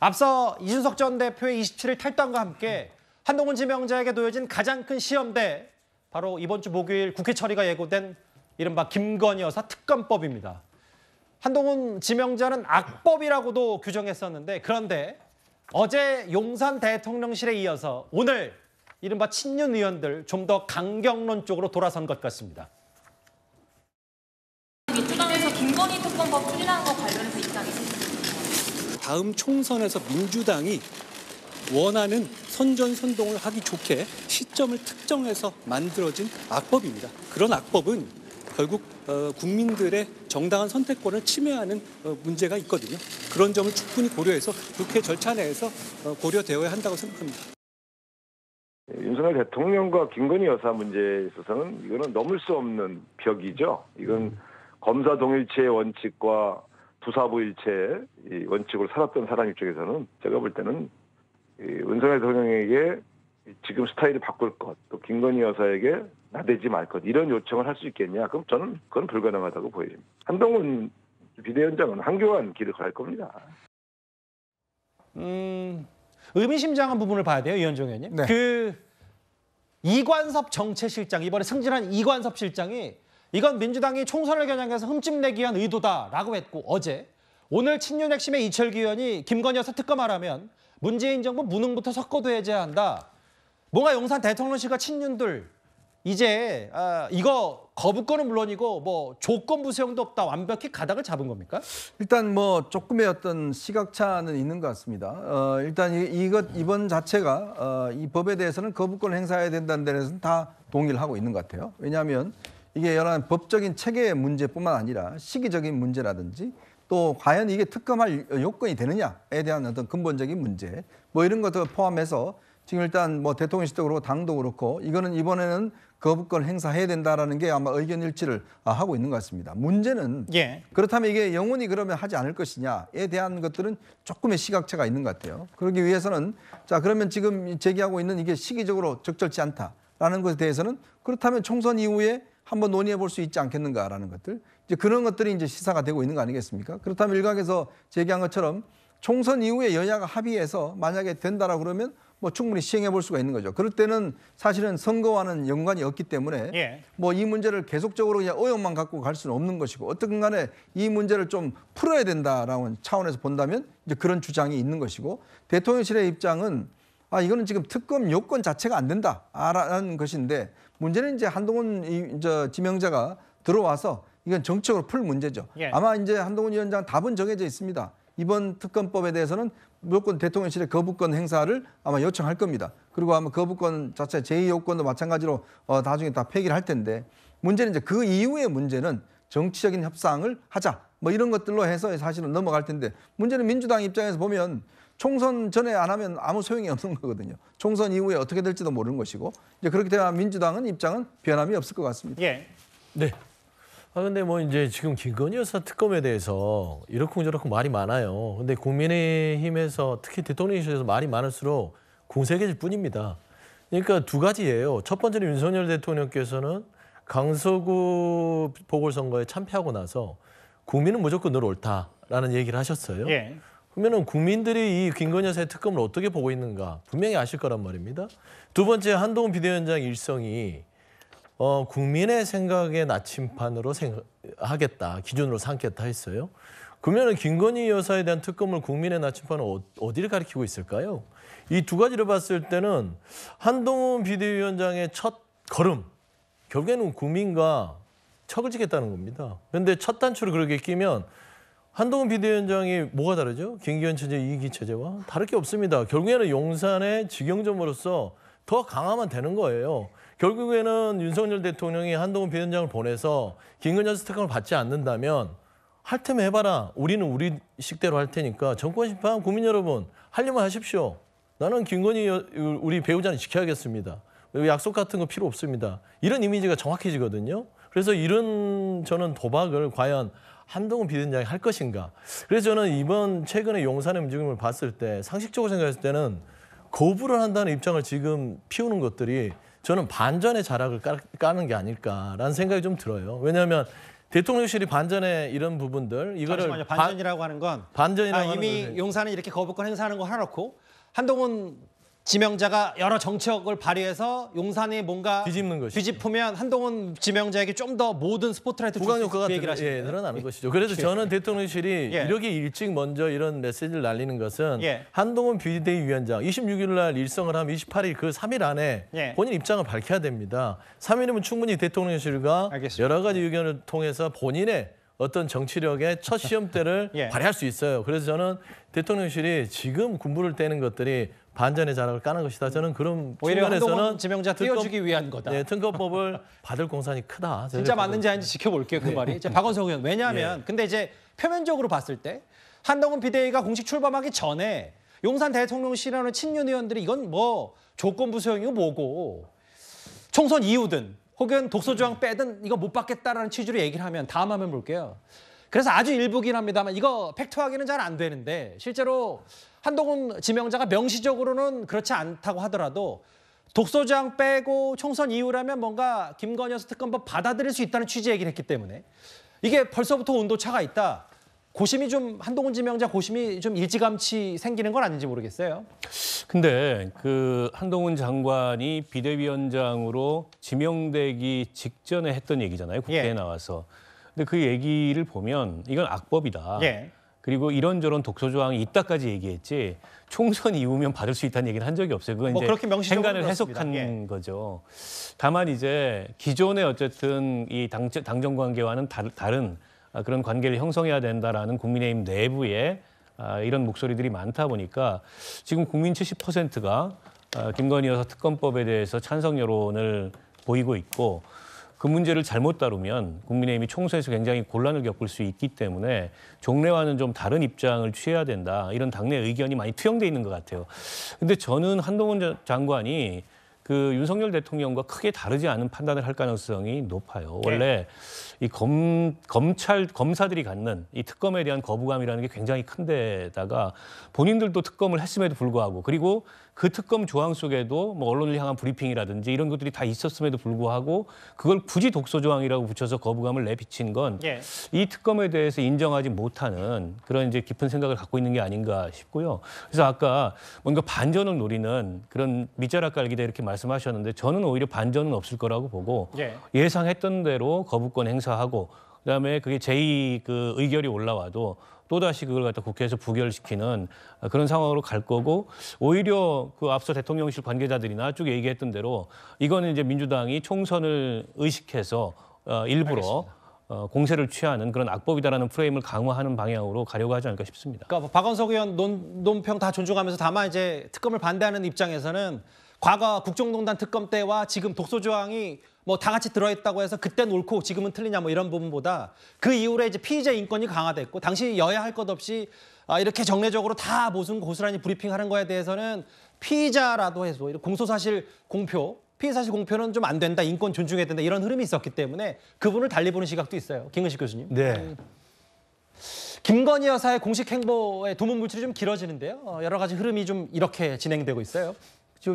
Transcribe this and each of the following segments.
앞서 이준석 전 대표의 27일 탈당과 함께 한동훈 지명자에게 놓여진 가장 큰 시험대 바로 이번 주 목요일 국회 처리가 예고된 이른바 김건희 여사 특검법입니다. 한동훈 지명자는 악법이라고도 규정했었는데 그런데 어제 용산 대통령실에 이어서 오늘 이른바 친윤 의원들 좀 더 강경론 쪽으로 돌아선 것 같습니다. 민주당에서 김건희 특검법 추진하는 거 관련해서 입장이 있습니다. 다음 총선에서 민주당이 원하는 선전선동을 하기 좋게 시점을 특정해서 만들어진 악법입니다. 그런 악법은 결국 어, 국민들의 정당한 선택권을 침해하는 어, 문제가 있거든요. 그런 점을 충분히 고려해서 국회 절차 내에서 어, 고려되어야 한다고 생각합니다. 윤석열 대통령과 김건희 여사 문제에 있어서는 이거는 넘을 수 없는 벽이죠. 이건 검사 동일체의 원칙과 부사부일체의 원칙으로 살았던 사람 입장에서는 제가 볼 때는 이 은성의 대통령에게 지금 스타일을 바꿀 것, 또 김건희 여사에게 나대지 말 것, 이런 요청을 할 수 있겠냐? 그럼 저는 그건 불가능하다고 보여집니다. 한동훈 비대위원장은 한교안 길을 갈 겁니다. 음, 의미심장한 부분을 봐야 돼요, 이현종 의원님. 네. 그 이관섭 정체실장 이번에 승진한 이관섭 실장이 이건 민주당이 총선을 겨냥해서 흠집내기 위한 의도다라고 했고 어제 오늘 친윤 핵심의 이철기 의원이 김건희 여사 특검하라면 문재인 정부 무능부터 섞어도 해제야 한다. 뭔가 용산 대통령실과 친윤들 이제 아, 이거 거부권은 물론이고 뭐 조건부 수용도 없다 완벽히 가닥을 잡은 겁니까? 일단 뭐 조금의 어떤 시각차는 있는 것 같습니다. 어, 일단 이, 이것 이번 자체가 어, 이 법에 대해서는 거부권 행사해야 된다는 데는 다 동의를 하고 있는 것 같아요. 왜냐하면 이게 여러 법적인 체계의 문제뿐만 아니라 시기적인 문제라든지 또 과연 이게 특검할 요건이 되느냐에 대한 어떤 근본적인 문제 뭐 이런 것들 포함해서 지금 일단 뭐 대통령실적으로 당도 그렇고 이거는 이번에는 거부권 행사해야 된다라는 게 아마 의견 일치를 하고 있는 것 같습니다. 문제는 예. 그렇다면 이게 영원히 그러면 하지 않을 것이냐에 대한 것들은 조금의 시각차가 있는 것 같아요. 그러기 위해서는 자 그러면 지금 제기하고 있는 이게 시기적으로 적절치 않다라는 것에 대해서는 그렇다면 총선 이후에 한번 논의해 볼 수 있지 않겠는가라는 것들 이제 그런 것들이 이제 시사가 되고 있는 거 아니겠습니까? 그렇다면 일각에서 제기한 것처럼 총선 이후에 여야가 합의해서 만약에 된다라고 그러면 뭐 충분히 시행해 볼 수가 있는 거죠. 그럴 때는 사실은 선거와는 연관이 없기 때문에 예. 뭐이 문제를 계속적으로 그냥 어용만 갖고 갈 수는 없는 것이고 어떤 간에 이 문제를 좀 풀어야 된다라는 차원에서 본다면 이제 그런 주장이 있는 것이고 대통령실의 입장은 아 이거는 지금 특검 요건 자체가 안 된다라는 것인데 문제는 이제 한동훈 이, 저 지명자가 들어와서 이건 정책으로 풀 문제죠. 예. 아마 이제 한동훈 위원장 답은 정해져 있습니다. 이번 특검법에 대해서는 무조건 대통령실의 거부권 행사를 아마 요청할 겁니다. 그리고 아마 거부권 자체 제의 요건도 마찬가지로 어, 나중에 다 폐기를 할 텐데 문제는 이제 그 이후의 문제는 정치적인 협상을 하자 뭐 이런 것들로 해서 사실은 넘어갈 텐데 문제는 민주당 입장에서 보면 총선 전에 안 하면 아무 소용이 없는 거거든요. 총선 이후에 어떻게 될지도 모르는 것이고 이제 그렇게 되면 민주당은 입장은 변함이 없을 것 같습니다. 예. 네. 아 근데 뭐 이제 지금 김건희 여사 특검에 대해서 이렇쿵저렇쿵 말이 많아요. 근데 국민의힘에서 특히 대통령실에서 말이 많을수록 공세계질 뿐입니다. 그러니까 두 가지예요. 첫 번째는 윤석열 대통령께서는 강서구 보궐선거에 참패하고 나서 국민은 무조건 늘 옳다라는 얘기를 하셨어요. 예. 그러면 국민들이 이 김건희 여사의 특검을 어떻게 보고 있는가 분명히 아실 거란 말입니다. 두 번째 한동훈 비대위원장 일성이 어, 국민의 생각의 나침판으로 생각하겠다, 기준으로 삼겠다 했어요. 그러면 김건희 여사에 대한 특검을 국민의 나침판은 어, 어디를 가리키고 있을까요? 이 두 가지를 봤을 때는 한동훈 비대위원장의 첫 걸음, 결국에는 국민과 척을 지겠다는 겁니다. 그런데 첫 단추를 그렇게 끼면 한동훈 비대위원장이 뭐가 다르죠? 김기현 체제, 이기 체제와? 다를 게 없습니다. 결국에는 용산의 직영점으로서 더 강화만 되는 거예요. 결국에는 윤석열 대통령이 한동훈 비대위원장을 보내서 김근현 스타킹을 받지 않는다면 할 테면 해봐라. 우리는 우리 식대로 할 테니까 정권 심판 국민 여러분 할려면 하십시오. 나는 김건희 우리 배우자는 지켜야겠습니다. 약속 같은 거 필요 없습니다. 이런 이미지가 정확해지거든요. 그래서 이런 저는 도박을 과연 한동훈 비대장이할 것인가. 그래서 저는 이번 최근에 용산의 움직임을 봤을 때 상식적으로 생각했을 때는 거부를 한다는 입장을 지금 피우는 것들이 저는 반전의 자락을 까, 는게 아닐까라는 생각이 좀 들어요. 왜냐하면 대통령실이 반전의 이런 부분들 이거를 잠시만요. 반전이라고 바, 하는 건 반전이라고 아, 이미 용산은 이렇게 거부권 행사하는 거 하나 놓고 한동훈 지명자가 여러 정치력을 발휘해서 용산이 뭔가 뒤집는 것이 뒤집으면 한동훈 지명자에게 좀 더 모든 스포트라이트 부강 효과가 예, 늘어나는 예. 것이죠. 그래서 예. 저는 대통령실이 예. 이렇게 일찍 먼저 이런 메시지를 날리는 것은 예. 한동훈 비대위원장 26일 날 일성을 하면 28일 그 3일 안에 예. 본인 입장을 밝혀야 됩니다. 3일이면 충분히 대통령실과 알겠습니다. 여러 가지 의견을 통해서 본인의 어떤 정치력의 첫 시험대를 예. 발휘할 수 있어요. 그래서 저는 대통령실이 지금 군부를 떼는 것들이 반전의 자락을 까는 것이다. 저는 그런 오히려 측면에서는 지명자 띄워주기 위한 거다. 예, 네, 등급법을 받을 공산이 크다. 진짜 맞는지 아닌지 지켜볼게요. 그 네. 말이. 이제 박원석 의원 왜냐하면 예. 근데 이제 표면적으로 봤을 때 한동훈 비대위가 공식 출범하기 전에 용산 대통령실이라는 친윤 의원들이 이건 뭐 조건부 소용이고 뭐고 총선 이후든 혹은 독소조항 빼든 이거 못 받겠다라는 취지로 얘기를 하면 다음 화면 볼게요. 그래서 아주 일부긴 합니다만 이거 팩트 확인은 잘 안 되는데 실제로 한동훈 지명자가 명시적으로는 그렇지 않다고 하더라도 독소장 빼고 총선 이후라면 뭔가 김건희 여사 특검법 받아들일 수 있다는 취지의 얘기를 했기 때문에 이게 벌써부터 온도차가 있다. 고심이 좀 한동훈 지명자 고심이 좀 일찌감치 생기는 건 아닌지 모르겠어요. 근데 그 한동훈 장관이 비대위원장으로 지명되기 직전에 했던 얘기잖아요. 국회에 예. 나와서. 근데 그 얘기를 보면 이건 악법이다. 예. 그리고 이런저런 독소 조항이 있다까지 얘기했지 총선 이후면 받을 수 있다는 얘기는 한 적이 없어요. 그건 뭐 이제 그 행간을 해석한 예. 거죠. 다만 이제 기존의 어쨌든 이 당, 당정 관계와는 다, 다른 아, 그런 관계를 형성해야 된다라는 국민의힘 내부에 아, 이런 목소리들이 많다 보니까 지금 국민 70%가 아, 김건희 여사 특검법에 대해서 찬성 여론을 보이고 있고 그 문제를 잘못 다루면 국민의힘이 총선에서 굉장히 곤란을 겪을 수 있기 때문에 종래와는 좀 다른 입장을 취해야 된다. 이런 당내 의견이 많이 투영돼 있는 것 같아요. 근데 저는 한동훈 장관이 그 윤석열 대통령과 크게 다르지 않은 판단을 할 가능성이 높아요. 원래 네. 이 검, 검찰 검사들이 갖는 이 특검에 대한 거부감이라는 게 굉장히 큰데다가 본인들도 특검을 했음에도 불구하고 그리고 그 특검 조항 속에도 뭐 언론을 향한 브리핑이라든지 이런 것들이 다 있었음에도 불구하고 그걸 굳이 독소 조항이라고 붙여서 거부감을 내비친 건이 예. 특검에 대해서 인정하지 못하는 그런 이제 깊은 생각을 갖고 있는 게 아닌가 싶고요. 그래서 아까 뭔가 반전을 노리는 그런 밑자락 깔기다 이렇게 말씀하셨는데 저는 오히려 반전은 없을 거라고 보고 예. 예상했던 대로 거부권 행사 행사하고 그다음에 그게 제2 그 의결이 올라와도 또다시 그걸 갖다 국회에서 부결시키는 그런 상황으로 갈 거고 오히려 그 앞서 대통령실 관계자들이나 쭉 얘기했던 대로 이거는 이제 민주당이 총선을 의식해서 어, 일부러 어, 공세를 취하는 그런 악법이다라는 프레임을 강화하는 방향으로 가려고 하지 않을까 싶습니다. 그러니까 뭐 박원석 의원 논, 논평 다 존중하면서 다만 이제 특검을 반대하는 입장에서는 과거 국정농단 특검 때와 지금 독소조항이 뭐다 같이 들어있다고 해서 그땐 옳고 지금은 틀리냐 뭐 이런 부분보다 그 이후로 이제 피의자 인권이 강화됐고 당시 여야 할 것 없이 아, 이렇게 정례적으로 다 모순 고스란히 브리핑하는 거에 대해서는 피의자라도 해서 공소사실 공표 피의사실 공표는 좀 안 된다, 인권 존중해야 된다 이런 흐름이 있었기 때문에 그분을 달리 보는 시각도 있어요. 김근식 교수님. 네. 음. 김건희 여사의 공식 행보의 도문 물질이 좀 길어지는데요. 어, 여러 가지 흐름이 좀 이렇게 진행되고 있어요.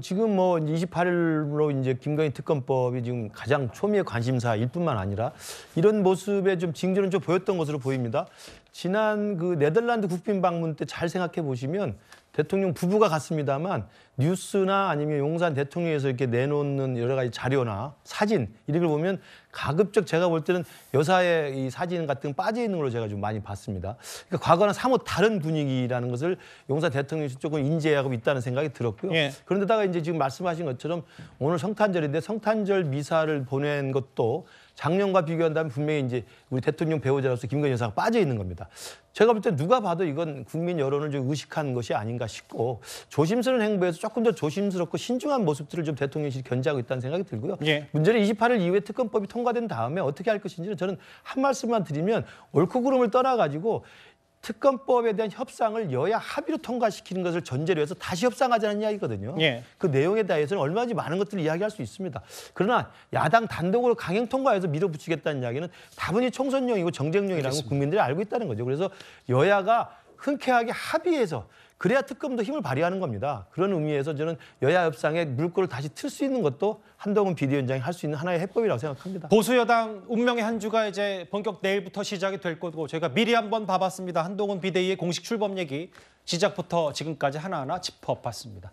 지금 뭐 28일로 이제 김건희 특검법이 지금 가장 초미의 관심사일 뿐만 아니라 이런 모습에 좀 징조는 좀 보였던 것으로 보입니다. 지난 그 네덜란드 국빈 방문 때 잘 생각해 보시면 대통령 부부가 갔습니다만 뉴스나 아니면 용산 대통령에서 이렇게 내놓는 여러 가지 자료나 사진 이런 걸 보면 가급적 제가 볼 때는 여사의 이 사진 같은 빠져 있는 걸로 제가 좀 많이 봤습니다. 그러니까 과거나 사뭇 다른 분위기라는 것을 용산 대통령이 조금 인지하고 있다는 생각이 들었고요. 예. 그런데다가 이제 지금 말씀하신 것처럼 오늘 성탄절인데 성탄절 미사를 보낸 것도 작년과 비교한다면 분명히 이제 우리 대통령 배우자로서 김건희 여사가 빠져 있는 겁니다. 제가 볼 때 누가 봐도 이건 국민 여론을 좀 의식한 것이 아닌가 싶고 조심스러운 행보에서 조금 더 조심스럽고 신중한 모습들을 좀 대통령실이 견제하고 있다는 생각이 들고요. 예. 문제는 28일 이후에 특검법이 통과된 다음에 어떻게 할 것인지는 저는 한 말씀만 드리면 옳고 그름을 떠나가지고 특검법에 대한 협상을 여야 합의로 통과시키는 것을 전제로 해서 다시 협상하자는 이야기거든요. 예. 그 내용에 대해서는 얼마든지 많은 것들을 이야기할 수 있습니다. 그러나 야당 단독으로 강행 통과해서 밀어붙이겠다는 이야기는 다분히 총선용이고 정쟁용이라고 국민들이 알고 있다는 거죠. 그래서 여야가 흔쾌하게 합의해서 그래야 특검도 힘을 발휘하는 겁니다. 그런 의미에서 저는 여야 협상의 물꼬를 다시 틀 수 있는 것도 한동훈 비대위원장이 할 수 있는 하나의 해법이라고 생각합니다. 보수 여당 운명의 한 주가 이제 본격 내일부터 시작이 될 거고 저희가 미리 한번 봐봤습니다. 한동훈 비대위의 공식 출범 얘기 시작부터 지금까지 하나하나 짚어봤습니다.